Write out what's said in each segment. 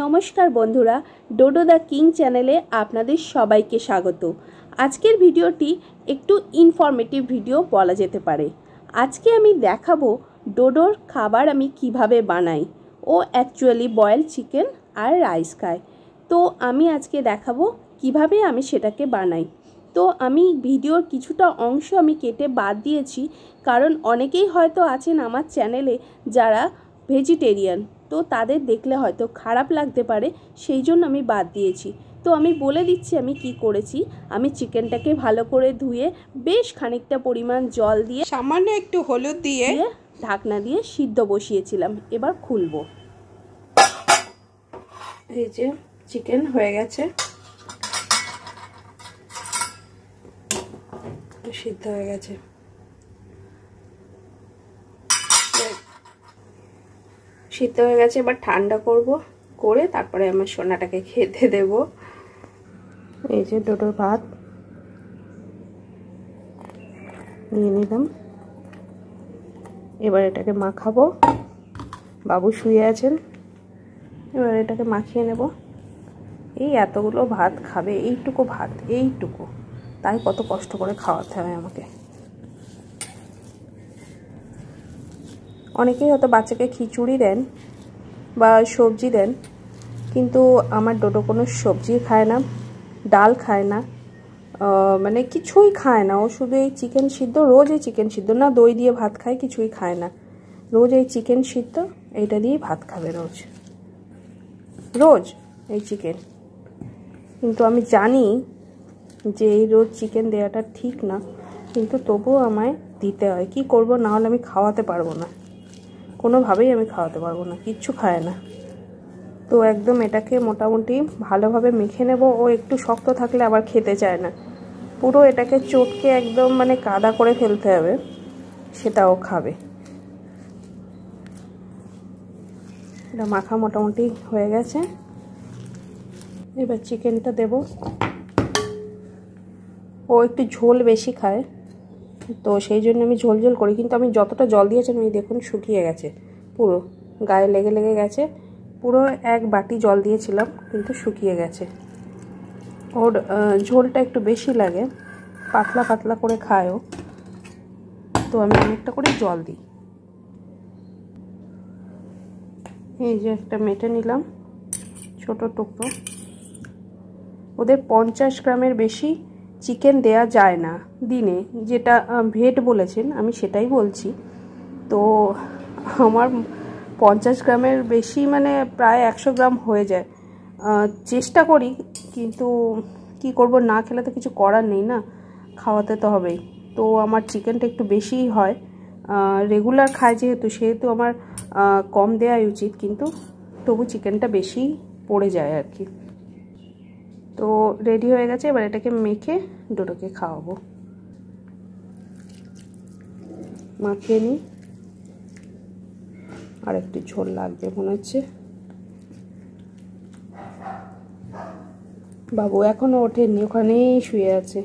নমস্কার বন্ধুরা ডোডো দ্য কিং চ্যানেলে আপনাদের সবাইকে স্বাগত আজকের ভিডিওটি একটু ইনফরমেটিভ ভিডিও বলা যেতে পারে আজকে আমি দেখাবো ডোডোর খাবার আমি কিভাবে বানাই ও অ্যাকচুয়ালি বয়েল চিকেন আর রাইস খায় তো আমি আজকে দেখাবো কিভাবে আমি সেটাকে বানাই তো আমি ভিডিওর কিছুটা অংশ আমি কেটে বাদ দিয়েছি কারণ অনেকেই হয়তো আছেন আমার চ্যানেলে যারা ভেজিটেরিয়ান তো তাদের দেখলে হয়তো খারাপ লাগতে পারে সেই জন্য আমি বাদ দিয়েছি তো আমি বলে দিচ্ছি আমি কি করেছি আমি চিকেনটাকে ভালো করে ধুয়ে বেশ খানিকটা পরিমাণ জল দিয়ে সামান্য একটু হলুদ দিয়ে ঢাকনা দিয়ে সিদ্ধ বসিয়েছিলাম এবার খুলব এই যে চিকেন হয়ে গেছে সিদ্ধ হয়ে গেছে সিদ্ধ হয়ে গেছে এবার ঠান্ডা করব করে তারপরে আমার সোনাটাকে খেতে দেব এই যে দুটো ভাত নিয়ে নিলাম এবার এটাকে মাখাবো বাবু শুয়ে আছেন এবার এটাকে মাখিয়ে নেব এই এতগুলো ভাত খাবে এইটুকু ভাত এইটুকু তাই কত কষ্ট করে খাওয়াতে হবে আমাকে অনেকেই হয়তো বাচ্চাকে খিচুড়ি দেন বা সবজি দেন কিন্তু আমার ডোডো কোনো সবজি খায় না ডাল খায় না মানে কিছুই খায় না ও শুধু এই চিকেন সিদ্ধ রোজ এই চিকেন সিদ্ধ না দই দিয়ে ভাত খায় কিছুই খায় না রোজ এই চিকেন সিদ্ধ এইটা দিয়ে ভাত খাবে রোজ রোজ এই চিকেন কিন্তু আমি জানি যে এই রোজ চিকেন দেওয়াটা ঠিক না কিন্তু তবুও আমায় দিতে হয় কি করব না হলে আমি খাওয়াতে পারবো না কোনোভাবেই আমি খাওয়াতে পারবো না কিচ্ছু খায় না তো একদম এটাকে মোটামুটি ভালোভাবে মেখে নেব ও একটু শক্ত থাকলে আবার খেতে চায় না পুরো এটাকে চটকে একদম মানে কাদা করে ফেলতে হবে সেটাও খাবে এটা মাখা মোটামুটি হয়ে গেছে এবার চিকেনটা দেব ও একটু ঝোল বেশি খায় তো সেই জন্য আমি ঝোল ঝোল করি কিন্তু আমি যতটা জল দিয়েছেন ওই দেখুন শুকিয়ে গেছে পুরো গায়ে লেগে লেগে গেছে পুরো এক বাটি জল দিয়েছিলাম কিন্তু শুকিয়ে গেছে ওর ঝোলটা একটু বেশি লাগে পাতলা পাতলা করে খায়ও তো আমি অনেকটা করে জল দিই এই যে একটা মেটে নিলাম ছোট টুকরো ওদের পঞ্চাশ গ্রামের বেশি চিকেন দেয়া যায় না দিনে যেটা ভেট বলেছেন আমি সেটাই বলছি তো আমার পঞ্চাশ গ্রামের বেশি মানে প্রায় একশো গ্রাম হয়ে যায় চেষ্টা করি কিন্তু কি করব না খেলে তো কিছু করার নেই না খাওয়াতে তো হবেই তো আমার চিকেনটা একটু বেশিই হয় রেগুলার খায় যেহেতু সেহেতু আমার কম দেওয়াই উচিত কিন্তু তবু চিকেনটা বেশি পড়ে যায় আর কি তো রেডি হয়ে গেছে এবার এটাকে মেখে ডোটোকে খাওয়াবো মাখিয়ে নিই আর একটু ঝোল লাগবে মনে হচ্ছে বাবু এখনও ওঠেনি ওখানেই শুয়ে আছে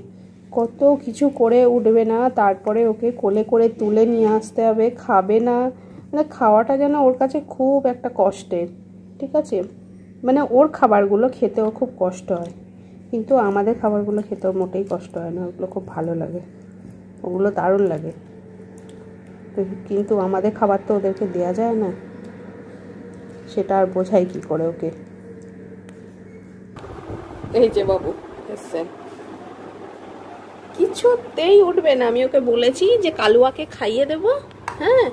কত কিছু করে উঠবে না তারপরে ওকে কোলে করে তুলে নিয়ে আসতে হবে খাবে না মানে খাওয়াটা যেন ওর কাছে খুব একটা কষ্টের ঠিক আছে মানে ওর খাবারগুলো খেতেও খুব কষ্ট হয় কিন্তু আমাদের খাবারগুলো খেতেও মোটেই কষ্ট হয় না ওগুলো খুব ভালো লাগে ওগুলো দারুণ লাগে কিন্তু আমাদের খাবার তো ওদেরকে দেওয়া যায় না সেটা আর বোঝাই কি করে ওকে এই যে বাবু কিছুতেই উঠবে না আমি ওকে বলেছি যে কালুয়াকে খাইয়ে দেব হ্যাঁ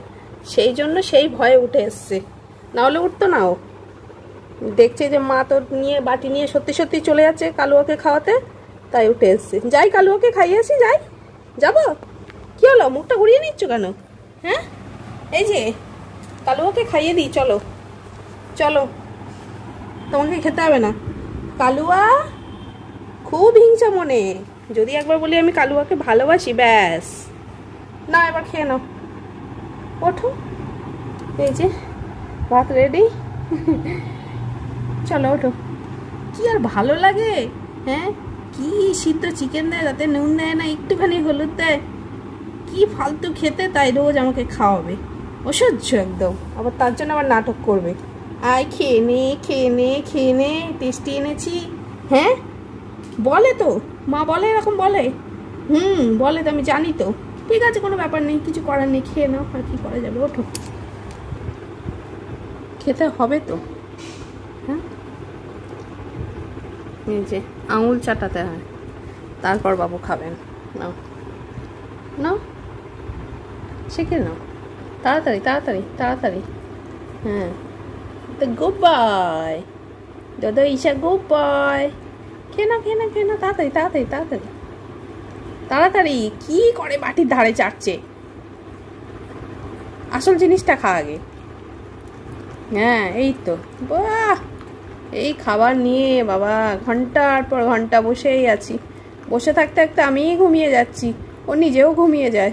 সেই জন্য সেই ভয়ে উঠে এসছে নাহলে উঠতো না ও দেখছে যে মা তো নিয়ে বাটি নিয়ে সত্যি সত্যি চলে যাচ্ছে কালুয়াকে খাওয়াতে তাই উঠে এসছে যাই কালুয়াকে খাইয়েছি যাই যাব কি হলো মুখটা ঘুরিয়ে নিচ্ছ কেন হ্যাঁ এই যে কালুয়াকে খাইয়ে দিই চলো চলো তোমাকে খেতে হবে না কালুয়া খুব হিংসা মনে যদি একবার বলি আমি কালুয়াকে ভালোবাসি ব্যাস না এবার খেয়ে নাও ওঠো এই যে ভাত রেডি চলো ওঠো কি আর ভালো লাগে হ্যাঁ কি সিদ্ধ চিকেন দেয় তাতে নুন দেয় না একটুখানি হলুদ দেয় কি ফালতু খেতে তাই রোজ আমাকে খাওয়াবে অসহ্য একদম আবার তার জন্য আবার নাটক করবে আয় খেয়ে নে খেয়ে নে খেয়ে নে টেস্টি এনেছি হ্যাঁ বলে তো মা বলে এরকম বলে হুম বলে তো আমি জানি তো ঠিক আছে কোনো ব্যাপার নেই কিছু করার নেই খেয়ে নাও আর কী করা যাবে ওঠো খেতে হবে তো হ্যাঁ নিচে আঙুল চাটাতে হয় তারপর বাবু খাবেন নাও নাও শিখে নাও তাড়াতাড়ি তাড়াতাড়ি তাড়াতাড়ি হ্যাঁ তো গুড বাই দাদা ঈশা গুড বাই খেনা কেনা কেনা তাড়াতাড়ি তাড়াতাড়ি তাড়াতাড়ি তাড়াতাড়ি কি করে মাটির ধারে চাটছে আসল জিনিসটা খা আগে হ্যাঁ এই তো বাহ এই খাবার নিয়ে বাবা ঘন্টার পর ঘন্টা বসেই আছি বসে থাকতে থাকতে আমিই ঘুমিয়ে যাচ্ছি ও নিজেও ঘুমিয়ে যায়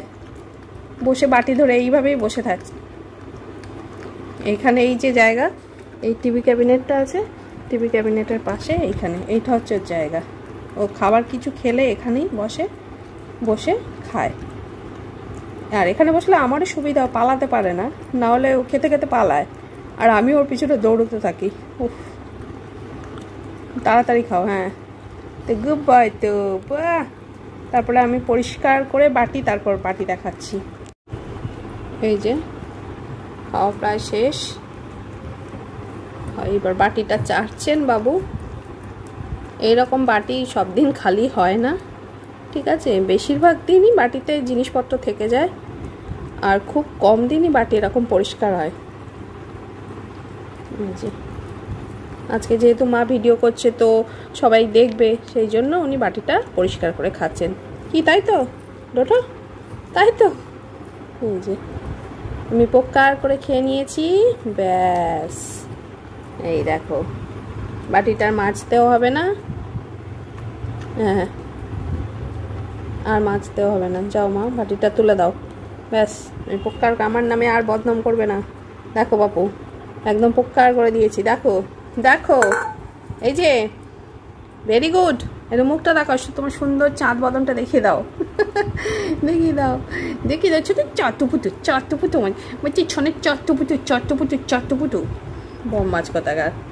বসে বাটি ধরে এইভাবেই বসে থাকছি এইখানে এই যে জায়গা এই টিভি ক্যাবিনেটটা আছে টিভি ক্যাবিনেটের পাশে এইখানে এইটা হচ্ছে জায়গা ও খাবার কিছু খেলে এখানেই বসে বসে খায় আর এখানে বসলে আমারও সুবিধা পালাতে পারে না নাহলে ও খেতে খেতে পালায় আর আমি ওর পিছনে দৌড়তে থাকি উফ তাড়াতাড়ি খাও হ্যাঁ তো গুড বয় তো তারপরে আমি পরিষ্কার করে বাটি তারপর বাটি দেখাচ্ছি এই যে খাওয়া প্রায় শেষ এবার বাটিটা চাটছেন বাবু এইরকম বাটি সব দিন খালি হয় না ঠিক আছে বেশিরভাগ দিনই বাটিতে জিনিসপত্র থেকে যায় আর খুব কম দিনই বাটি এরকম পরিষ্কার হয় যে আজকে যেহেতু মা ভিডিও করছে তো সবাই দেখবে সেই জন্য উনি বাটিটা পরিষ্কার করে খাচ্ছেন কি তাই তো ডোটো তাই তো এই যে আমি পোকার করে খেয়ে নিয়েছি ব্যাস এই দেখো বাটিটার মাছতেও হবে না হ্যাঁ, হ্যাঁ। আর মাছতেও হবে না যাও মা বাটিটা তুলে দাও ব্যাস আমি পোকার আমার নামে আর বদনাম করবে না দেখো বাপু একদম পোকার করে দিয়েছি দেখো দেখো এই যে ভেরি গুড এর মুখটা দেখো তোমার সুন্দর চাঁদ বদনটা দেখিয়ে দাও দেখিয়ে দাও দেখিয়ে দাও ছোটো চট্টপুটু চট্টপুটু মানে বলছি ছনের চট্টপুটু চট্টপুটু চট্টপুটু কথা গা